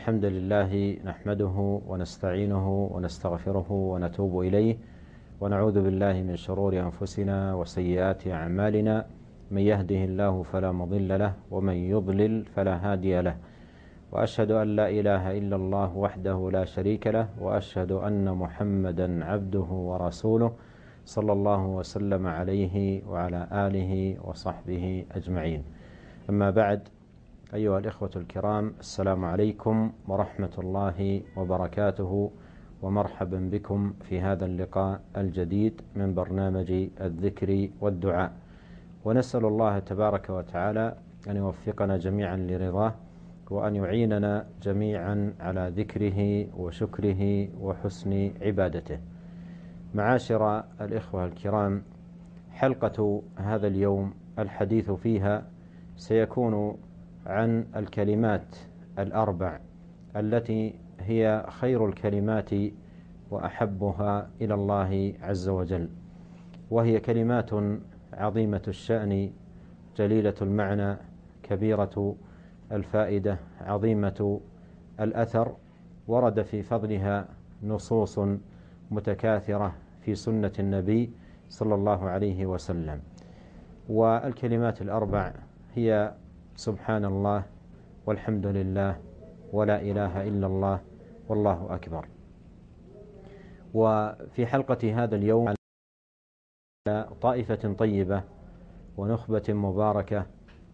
الحمد لله نحمده ونستعينه ونستغفره ونتوب إليه ونعوذ بالله من شرور أنفسنا وسيئات أعمالنا من يهده الله فلا مضل له ومن يضلل فلا هادي له وأشهد أن لا إله إلا الله وحده لا شريك له وأشهد أن محمدا عبده ورسوله صلى الله وسلم عليه وعلى آله وصحبه أجمعين أما بعد أيها الإخوة الكرام السلام عليكم ورحمة الله وبركاته ومرحبا بكم في هذا اللقاء الجديد من برنامج الذكر والدعاء ونسأل الله تبارك وتعالى أن يوفقنا جميعا لرضاه وأن يعيننا جميعا على ذكره وشكره وحسن عبادته معاشر الإخوة الكرام حلقة هذا اليوم الحديث فيها سيكون عن الكلمات الأربع التي هي خير الكلمات وأحبها إلى الله عز وجل وهي كلمات عظيمة الشأن جليلة المعنى كبيرة الفائدة عظيمة الأثر ورد في فضلها نصوص متكاثرة في سنة النبي صلى الله عليه وسلم والكلمات الأربع هي سبحان الله والحمد لله ولا إله إلا الله والله أكبر وفي حلقة هذا اليوم على طائفة طيبة ونخبة مباركة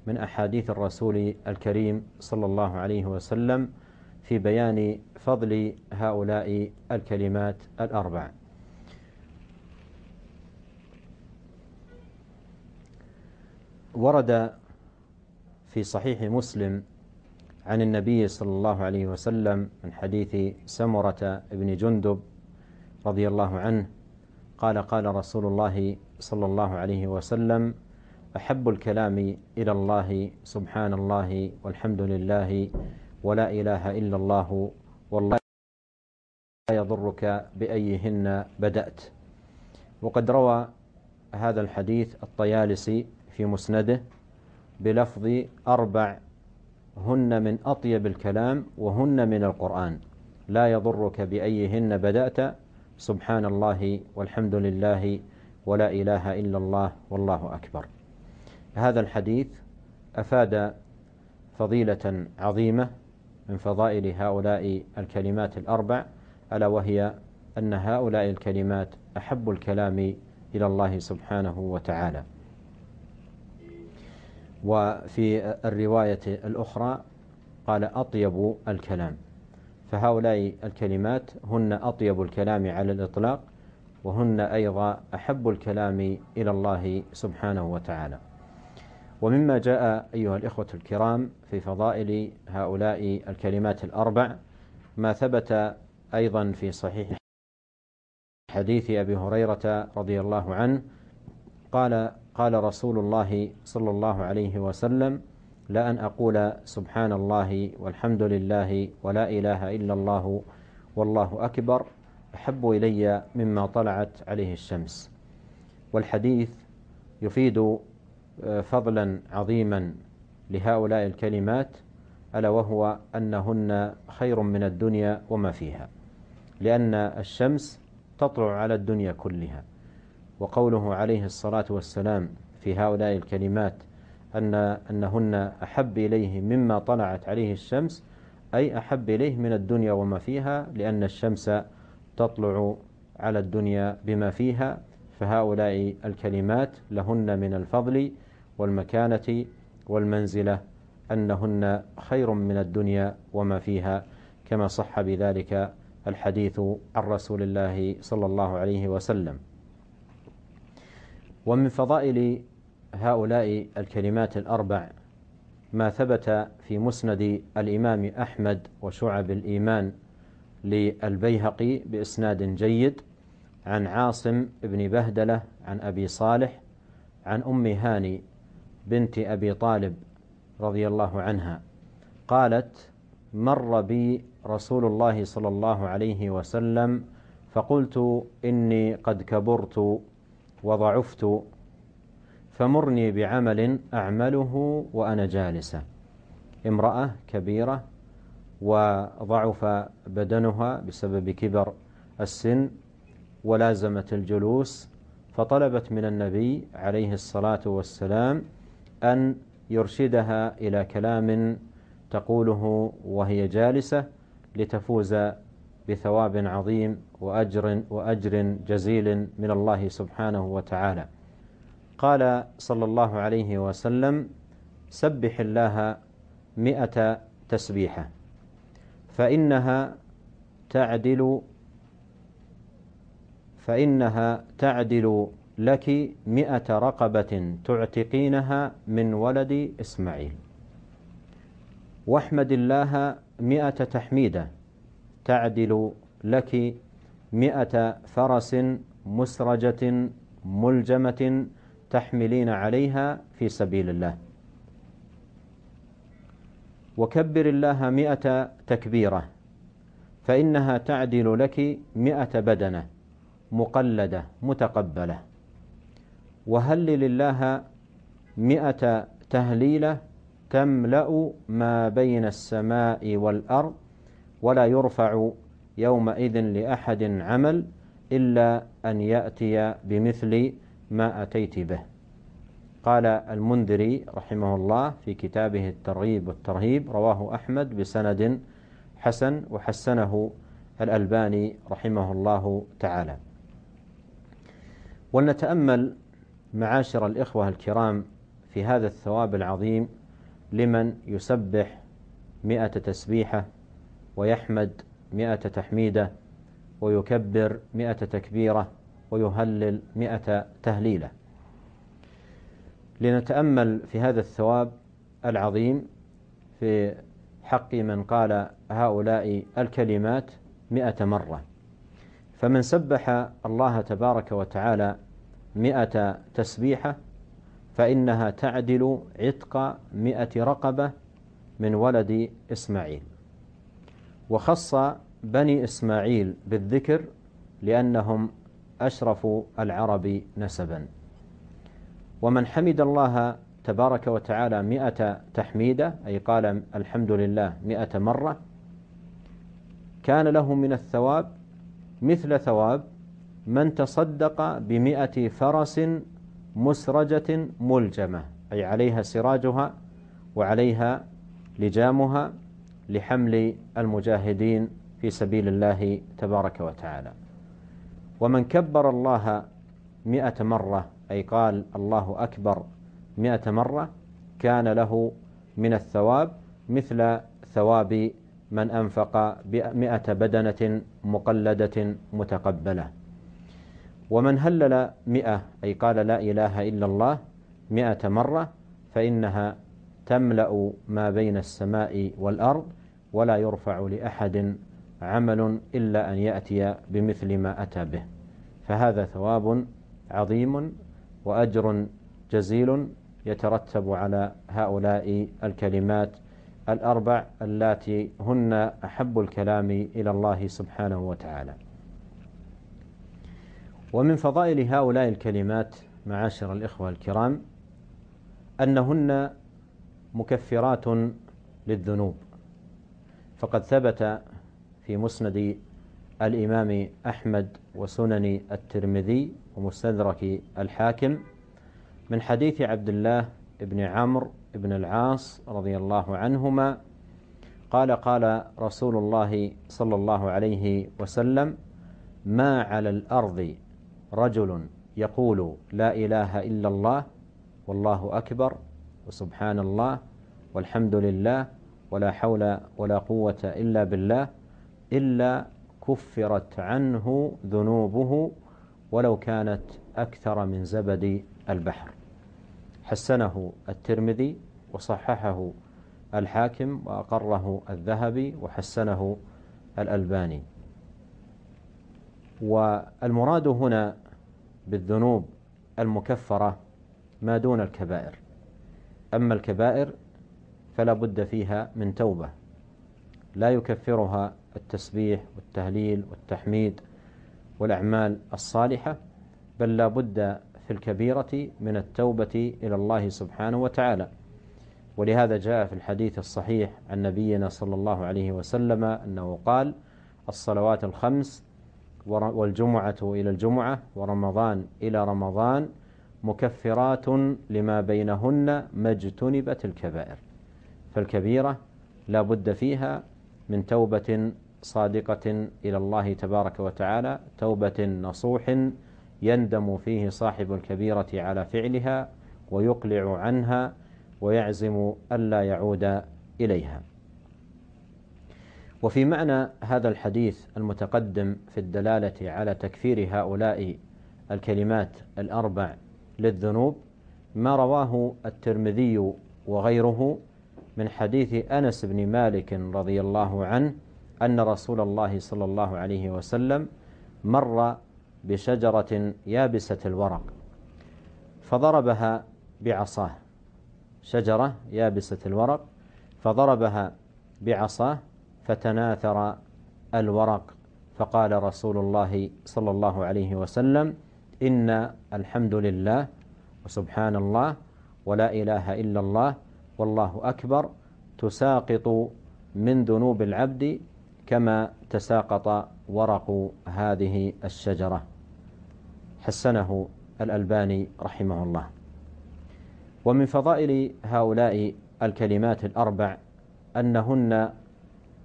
من أحاديث الرسول الكريم صلى الله عليه وسلم في بيان فضل هؤلاء الكلمات الأربع ورد في صحيح مسلم عن النبي صلى الله عليه وسلم من حديث سمرة بن جندب رضي الله عنه قال قال رسول الله صلى الله عليه وسلم أحب الكلام إلى الله سبحان الله والحمد لله ولا إله إلا الله والله لا يضرك بأيهن بدأت وقد روى هذا الحديث الطيالسي في مسنده بلفظ أربع هن من أطيب الكلام وهن من القرآن لا يضرك بأيهن بدأت سبحان الله والحمد لله ولا إله إلا الله والله أكبر هذا الحديث أفاد فضيلة عظيمة من فضائل هؤلاء الكلمات الأربع ألا وهي أن هؤلاء الكلمات أحب الكلام إلى الله سبحانه وتعالى وفي الرواية الأخرى قال أطيب الكلام فهؤلاء الكلمات هن أطيب الكلام على الإطلاق وهن أيضا أحب الكلام إلى الله سبحانه وتعالى ومما جاء أيها الإخوة الكرام في فضائل هؤلاء الكلمات الأربع ما ثبت أيضا في صحيح حديث أبي هريرة رضي الله عنه قال قال رسول الله صلى الله عليه وسلم لأن أقول سبحان الله والحمد لله ولا إله إلا الله والله أكبر أحب إلي مما طلعت عليه الشمس والحديث يفيد آه، فضلا عظيما لهؤلاء الكلمات ألا وهو أنهن خير من الدنيا وما فيها لأن الشمس تطلع على الدنيا كلها وقوله عليه الصلاة والسلام في هؤلاء الكلمات أن أنهن أحب إليه مما طلعت عليه الشمس أي أحب إليه من الدنيا وما فيها لأن الشمس تطلع على الدنيا بما فيها فهؤلاء الكلمات لهن من الفضل والمكانة والمنزلة أنهن خير من الدنيا وما فيها كما صح بذلك الحديث عن رسول الله صلى الله عليه وسلم ومن فضائل هؤلاء الكلمات الأربع ما ثبت في مسند الإمام أحمد وشعب الإيمان للبيهقي بإسناد جيد عن عاصم بن بهدلة عن أبي صالح عن أم هاني بنت أبي طالب رضي الله عنها قالت مر بي رسول الله صلى الله عليه وسلم فقلت إني قد كبرت وضعفت فمرني بعمل أعمله وأنا جالسة امرأة كبيرة وضعف بدنها بسبب كبر السن ولازمت الجلوس فطلبت من النبي عليه الصلاة والسلام أن يرشدها إلى كلام تقوله وهي جالسة لتفوز بثواب عظيم وأجر وأجر جزيل من الله سبحانه وتعالى قال صلى الله عليه وسلم سبح الله مئة تسبيحة فإنها تعدل فإنها تعدل لك مئة رقبة تعتقينها من ولد إسماعيل واحمد الله مئة تحميدة تعدل لك مئة فرس مسرجة ملجمة تحملين عليها في سبيل الله وكبر الله مئة تكبيرة فإنها تعدل لك مئة بدنة مقلدة متقبلة وهلل الله مئة تهليلة تملأ ما بين السماء والأرض ولا يرفع يومئذ لأحد عمل إلا أن يأتي بمثل ما أتيت به قال المنذري رحمه الله في كتابه الترغيب والترهيب رواه أحمد بسند حسن وحسنه الألباني رحمه الله تعالى ولنتأمل معاشر الإخوة الكرام في هذا الثواب العظيم لمن يسبح مئة تسبيحة ويحمد مئة تحميدة ويكبر مئة تكبيرة ويهلل مئة تهليلة لنتأمل في هذا الثواب العظيم في حق من قال هؤلاء الكلمات مئة مرة فمن سبح الله تبارك وتعالى مئة تسبيحة فإنها تعدل عتق مئة رقبة من ولد إسماعيل وخص بني إسماعيل بالذكر لأنهم أشرف العرب نسبا ومن حمد الله تبارك وتعالى مئة تحميدة أي قال الحمد لله مئة مرة كان له من الثواب مثل ثواب من تصدق بمئة فرس مسرجة ملجمة أي عليها سراجها وعليها لجامها لحمل المجاهدين في سبيل الله تبارك وتعالى ومن كبر الله مئة مرة أي قال الله أكبر مئة مرة كان له من الثواب مثل ثواب من أنفق مئة بدنة مقلدة متقبلة ومن هلل مئة أي قال لا إله إلا الله مئة مرة فإنها تملأ ما بين السماء والأرض ولا يرفع لأحد عمل إلا أن يأتي بمثل ما أتى به فهذا ثواب عظيم وأجر جزيل يترتب على هؤلاء الكلمات الأربع اللاتي هن أحب الكلام إلى الله سبحانه وتعالى ومن فضائل هؤلاء الكلمات معاشر الإخوة الكرام أنهن مكفرات للذنوب فقد ثبت في مسند الإمام أحمد وسنن الترمذي ومستدرك الحاكم من حديث عبد الله بن عمرو بن العاص رضي الله عنهما قال قال رسول الله صلى الله عليه وسلم ما على الأرض رجل يقول لا إله إلا الله والله أكبر وسبحان الله والحمد لله ولا حول ولا قوة إلا بالله إلا كفرت عنه ذنوبه ولو كانت أكثر من زبد البحر حسنه الترمذي وصححه الحاكم وأقره الذهبي وحسنه الألباني والمراد هنا بالذنوب المكفرة ما دون الكبائر أما الكبائر فلا بد فيها من توبة لا يكفرها التسبيح والتهليل والتحميد والأعمال الصالحة بل لا بد في الكبيرة من التوبة إلى الله سبحانه وتعالى ولهذا جاء في الحديث الصحيح عن نبينا صلى الله عليه وسلم أنه قال الصلوات الخمس والجمعة إلى الجمعة ورمضان إلى رمضان مكفرات لما بينهن ما اجتنبت الكبائر فالكبيرة لا بد فيها من توبة صادقة إلى الله تبارك وتعالى توبة نصوح يندم فيه صاحب الكبيرة على فعلها ويقلع عنها ويعزم ألا يعود إليها وفي معنى هذا الحديث المتقدم في الدلالة على تكفير هؤلاء الكلمات الأربع للذنوب ما رواه الترمذي وغيره من حديث أنس بن مالك رضي الله عنه أن رسول الله صلى الله عليه وسلم مر بشجرة يابسة الورق فضربها بعصاه شجرة يابسة الورق فضربها بعصاه فتناثر الورق فقال رسول الله صلى الله عليه وسلم إن الحمد لله وسبحان الله ولا إله إلا الله والله أكبر تساقط من ذنوب العبد كما تساقط ورق هذه الشجرة حسنه الألباني رحمه الله ومن فضائل هؤلاء الكلمات الأربع أنهن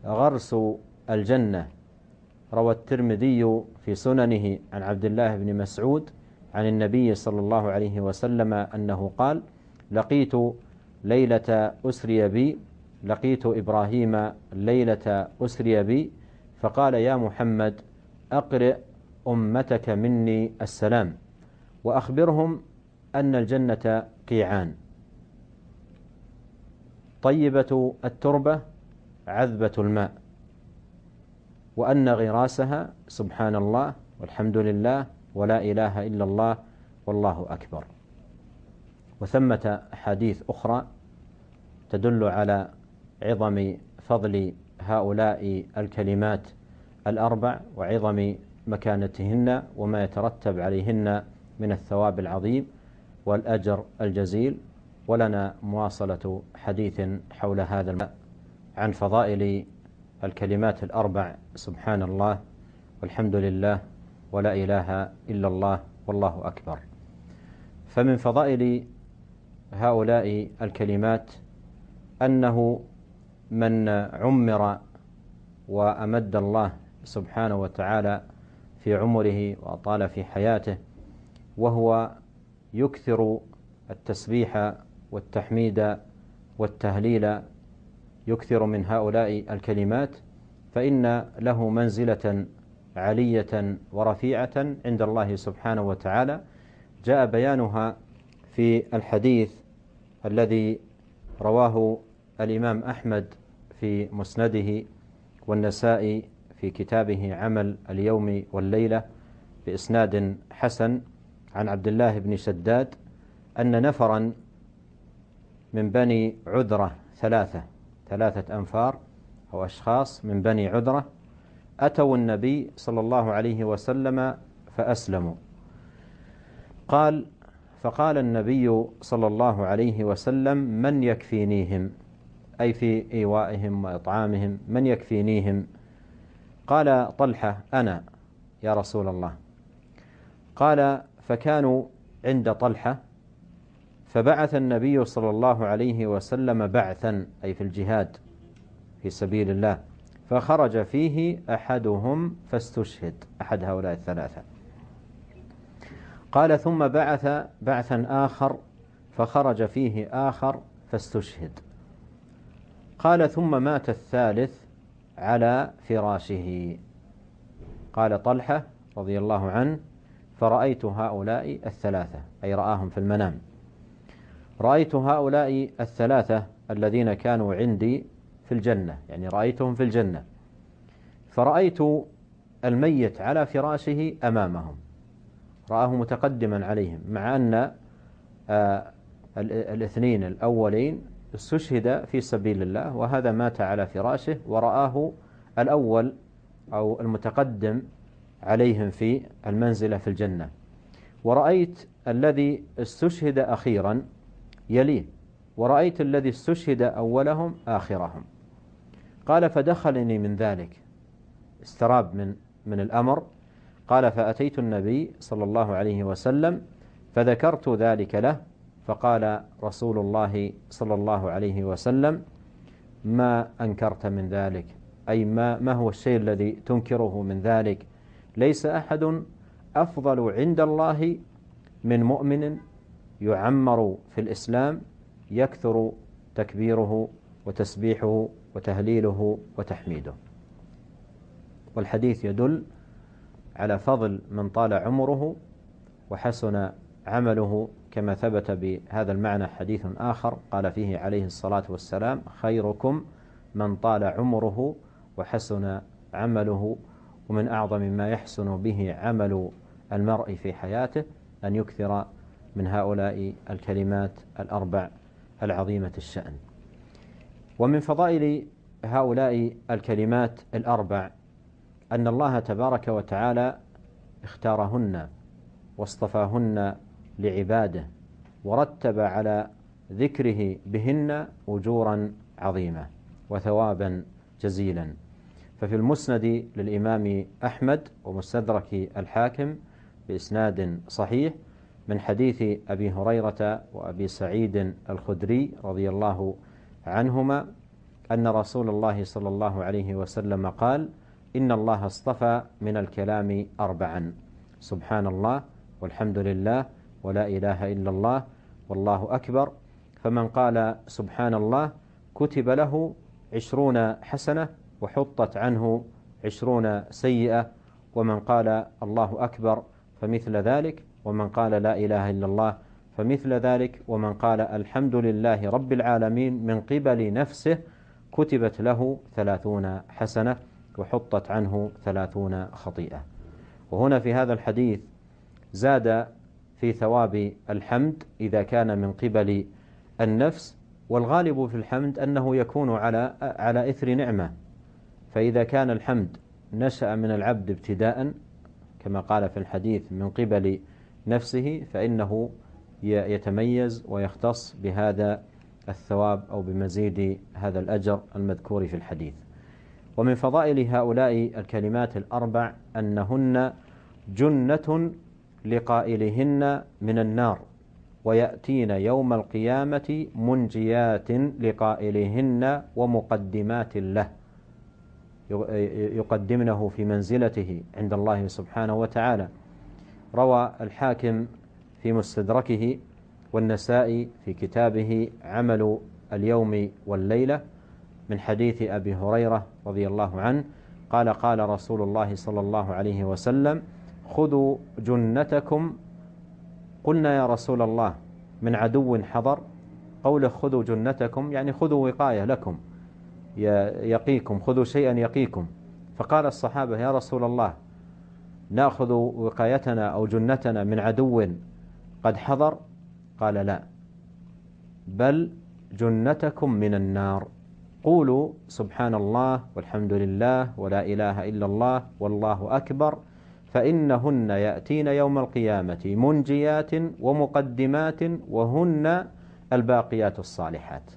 غرس الجنة روى الترمذي في سننه عن عبد الله بن مسعود عن النبي صلى الله عليه وسلم أنه قال لقيت ليلة أسري بي لقيت إبراهيم ليلة أسري بي فقال يا محمد أقرئ أمتك مني السلام وأخبرهم أن الجنة قيعان طيبة التربة عذبة الماء وأن غراسها سبحان الله والحمد لله ولا إله إلا الله والله أكبر وثمة حديث أخرى تدل على عظم فضل هؤلاء الكلمات الأربع وعظم مكانتهن وما يترتب عليهن من الثواب العظيم والأجر الجزيل ولنا مواصلة حديث حول هذا عن فضائل الكلمات الأربع سبحان الله والحمد لله ولا إله إلا الله والله أكبر فمن فضائل هؤلاء الكلمات أنه من عمر وأمد الله سبحانه وتعالى في عمره وأطال في حياته وهو يكثر التسبيح والتحميد والتهليل يكثر من هؤلاء الكلمات فإن له منزلة علية ورفيعة عند الله سبحانه وتعالى جاء بيانها في الحديث الذي رواه الإمام أحمد في مسنده والنسائي في كتابه عمل اليوم والليلة بإسناد حسن عن عبد الله بن شداد أن نفرا من بني عذرة ثلاثة ثلاثة أنفار أو أشخاص من بني عذرة أتوا النبي صلى الله عليه وسلم فأسلموا قال فقال النبي صلى الله عليه وسلم من يكفينيهم أي في إيوائهم وإطعامهم من يكفينيهم قال طلحة أنا يا رسول الله قال فكانوا عند طلحة فبعث النبي صلى الله عليه وسلم بعثا أي في الجهاد في سبيل الله فخرج فيه أحدهم فاستشهد أحد هؤلاء الثلاثة قال ثم بعث بعثا آخر فخرج فيه آخر فاستشهد قال ثم مات الثالث على فراشه قال طلحة رضي الله عنه فرأيت هؤلاء الثلاثة أي رآهم في المنام رأيت هؤلاء الثلاثة الذين كانوا عندي في الجنة يعني رأيتهم في الجنة فرأيت الميت على فراشه أمامهم رآه متقدما عليهم مع أن آه، الاثنين الأولين استشهد في سبيل الله وهذا مات على فراشه ورآه الأول أو المتقدم عليهم في المنزلة في الجنة ورأيت الذي استشهد أخيرا يليه ورأيت الذي استشهد أولهم آخرهم قال فدخلني من ذلك استراب من من الأمر قال فأتيت النبي صلى الله عليه وسلم فذكرت ذلك له فقال رسول الله صلى الله عليه وسلم ما أنكرت من ذلك أي ما, ما هو الشيء الذي تنكره من ذلك ليس أحد أفضل عند الله من مؤمن يعمر في الإسلام يكثر تكبيره وتسبيحه وتهليله وتحميده والحديث يدل على فضل من طال عمره وحسن عمله كما ثبت بهذا المعنى حديث آخر قال فيه عليه الصلاة والسلام خيركم من طال عمره وحسن عمله ومن أعظم ما يحسن به عمل المرء في حياته أن يكثر من هؤلاء الكلمات الأربع العظيمة الشأن ومن فضائل هؤلاء الكلمات الأربع أن الله تبارك وتعالى اختارهن واصطفاهن لعباده ورتب على ذكره بهن أجورا عظيمة وثوابا جزيلا ففي المسند للإمام أحمد ومستدرك الحاكم بإسناد صحيح من حديث أبي هريرة وأبي سعيد الخدري رضي الله عنهما أن رسول الله صلى الله عليه وسلم قال إن الله اصطفى من الكلام أربعا سبحان الله والحمد لله ولا إله إلا الله والله أكبر فمن قال سبحان الله كتب له عشرون حسنة وحطت عنه عشرون سيئة ومن قال الله أكبر فمثل ذلك ومن قال لا إله إلا الله فمثل ذلك ومن قال الحمد لله رب العالمين من قبل نفسه كتبت له ثلاثون حسنة وحطت عنه ثلاثون خطيئة وهنا في هذا الحديث زاد في ثواب الحمد إذا كان من قبل النفس والغالب في الحمد أنه يكون على على إثر نعمة فإذا كان الحمد نشأ من العبد ابتداء كما قال في الحديث من قبل نفسه فإنه يتميز ويختص بهذا الثواب أو بمزيد هذا الأجر المذكور في الحديث ومن فضائل هؤلاء الكلمات الأربع أنهن جنة لقائلهن من النار ويأتين يوم القيامة منجيات لقائلهن ومقدمات له يقدمنه في منزلته عند الله سبحانه وتعالى روى الحاكم في مستدركه والنسائي في كتابه عمل اليوم والليلة من حديث أبي هريرة رضي الله عنه قال قال رسول الله صلى الله عليه وسلم خذوا جنتكم قلنا يا رسول الله من عدو حضر قوله خذوا جنتكم يعني خذوا وقاية لكم يقيكم خذوا شيئا يقيكم فقال الصحابة يا رسول الله ناخذ وقايتنا أو جنتنا من عدو قد حضر قال لا بل جنتكم من النار قولوا سبحان الله والحمد لله ولا إله إلا الله والله أكبر فإنهن يأتين يوم القيامة منجيات ومقدمات وهن الباقيات الصالحات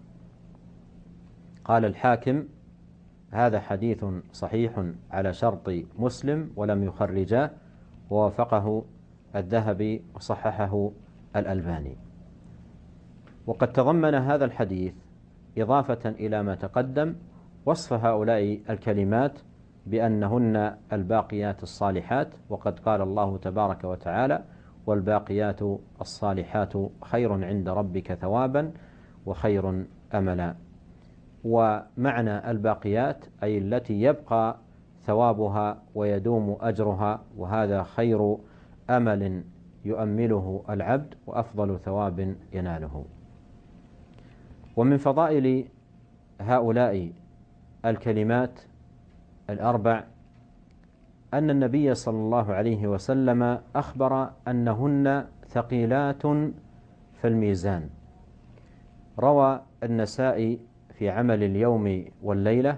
قال الحاكم هذا حديث صحيح على شرط مسلم ولم يخرجاه ووافقه الذهبي وصححه الألباني وقد تضمن هذا الحديث إضافة إلى ما تقدم وصف هؤلاء الكلمات بأنهن الباقيات الصالحات وقد قال الله تبارك وتعالى والباقيات الصالحات خير عند ربك ثوابا وخير أملا ومعنى الباقيات أي التي يبقى ثوابها ويدوم أجرها وهذا خير أمل يؤمله العبد وأفضل ثواب يناله ومن فضائل هؤلاء الكلمات الأربع أن النبي صلى الله عليه وسلم أخبر أنهن ثقيلات في الميزان روى النسائي في عمل اليوم والليلة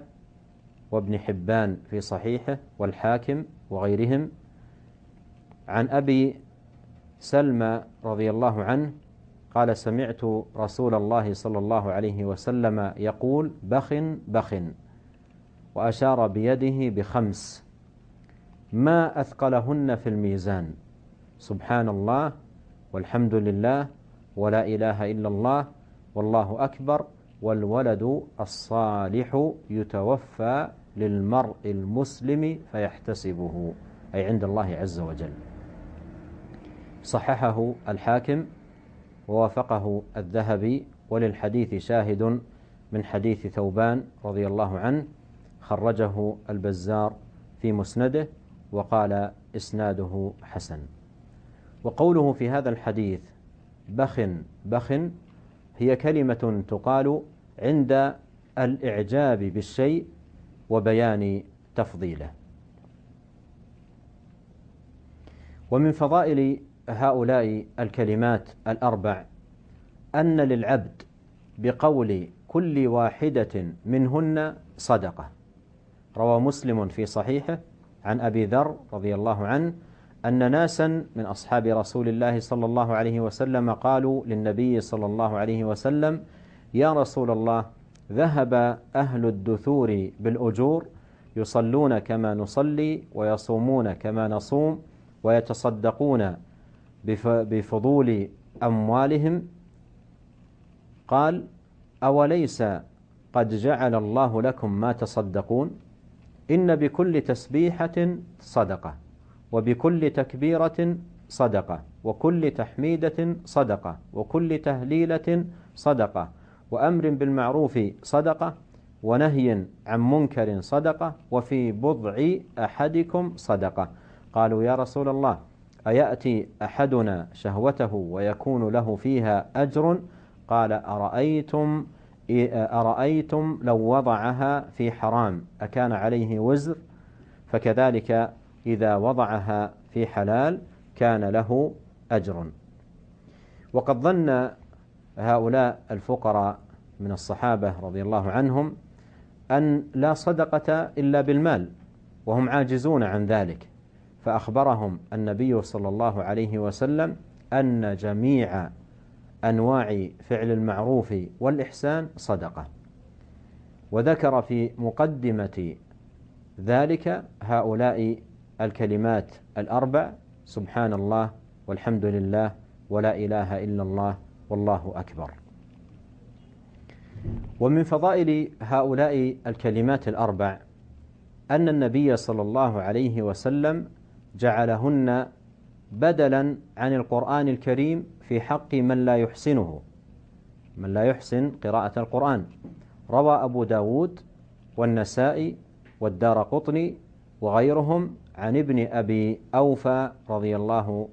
وابن حبان في صحيحه والحاكم وغيرهم عن أبي سلمى رضي الله عنه قال سمعت رسول الله صلى الله عليه وسلم يقول بخ بخ وأشار بيده بخمس ما أثقلهن في الميزان سبحان الله والحمد لله ولا إله إلا الله والله أكبر والولد الصالح يتوفى للمرء المسلم فيحتسبه أي عند الله عز وجل صححه الحاكم ووافقه الذهبي وللحديث شاهد من حديث ثوبان رضي الله عنه خرجه البزار في مسنده وقال إسناده حسن وقوله في هذا الحديث بخ بخ هي كلمة تقال عند الإعجاب بالشيء وبيان تفضيله ومن فضائل هؤلاء الكلمات الأربع أن للعبد بقول كل واحدة منهن صدقة روى مسلم في صحيحه عن أبي ذر رضي الله عنه أن ناسا من أصحاب رسول الله صلى الله عليه وسلم قالوا للنبي صلى الله عليه وسلم يا رسول الله ذهب أهل الدثور بالأجور يصلون كما نصلي ويصومون كما نصوم ويتصدقون بفضول أموالهم قال أوليس قد جعل الله لكم ما تصدقون إن بكل تسبيحة صدقة وبكل تكبيرة صدقة وكل تحميدة صدقة وكل تهليلة صدقة وأمر بالمعروف صدقة ونهي عن منكر صدقة وفي بضع أحدكم صدقة قالوا يا رسول الله أيأتي أحدنا شهوته ويكون له فيها أجر قال أرأيتم أرأيتم لو وضعها في حرام أكان عليه وزر فكذلك إذا وضعها في حلال كان له أجر وقد ظن هؤلاء الفقراء من الصحابة رضي الله عنهم أن لا صدقة إلا بالمال وهم عاجزون عن ذلك فأخبرهم النبي صلى الله عليه وسلم أن جميع أنواع فعل المعروف والإحسان صدقة وذكر في مقدمة ذلك هؤلاء الكلمات الأربع سبحان الله والحمد لله ولا إله إلا الله والله أكبر ومن فضائل هؤلاء الكلمات الأربع أن النبي صلى الله عليه وسلم جعلهن بدلا عن القرآن الكريم في حق من لا يحسنه من لا يحسن قراءة القرآن روى أبو داود والنسائي والدار قطني وغيرهم عن ابن أبي أوفى رضي الله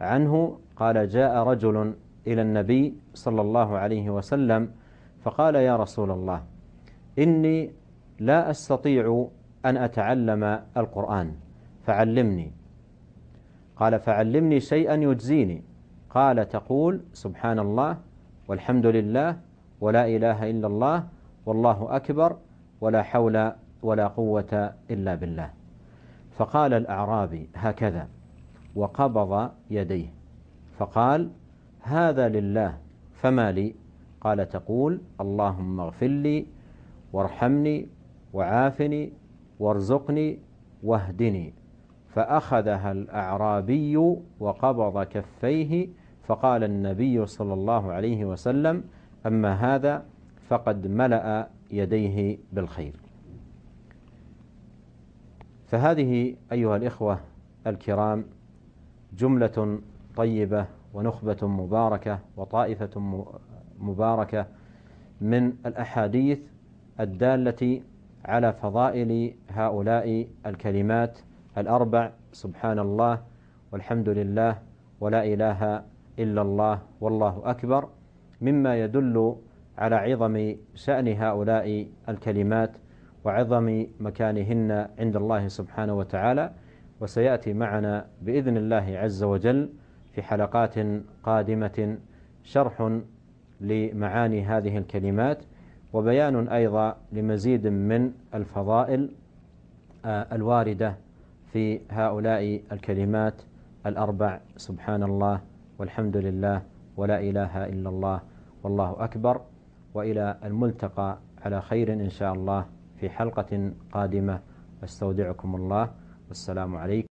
عنه قال جاء رجل إلى النبي صلى الله عليه وسلم فقال يا رسول الله إني لا أستطيع أن أتعلم القرآن فعلمني قال فعلمني شيئا يجزيني قال تقول سبحان الله والحمد لله ولا إله إلا الله والله أكبر ولا حول ولا قوة إلا بالله فقال الأعرابي هكذا وقبض يديه فقال هذا لله فما لي قال تقول اللهم اغفر لي وارحمني وعافني وارزقني واهدني فأخذها الأعرابي وقبض كفيه فقال النبي صلى الله عليه وسلم أما هذا فقد ملأ يديه بالخير فهذه أيها الإخوة الكرام جملة طيبة ونخبة مباركة وطائفة مباركة من الأحاديث الدالة على فضائل هؤلاء الكلمات الأربع سبحان الله والحمد لله ولا إله إلا الله والله أكبر مما يدل على عظم شأن هؤلاء الكلمات وعظم مكانهن عند الله سبحانه وتعالى وسيأتي معنا بإذن الله عز وجل في حلقات قادمة شرح لمعاني هذه الكلمات وبيان أيضا لمزيد من الفضائل آه، الواردة في هؤلاء الكلمات الأربع سبحان الله والحمد لله ولا إله إلا الله والله أكبر وإلى الملتقى على خير إن شاء الله في حلقة قادمة أستودعكم الله والسلام عليكم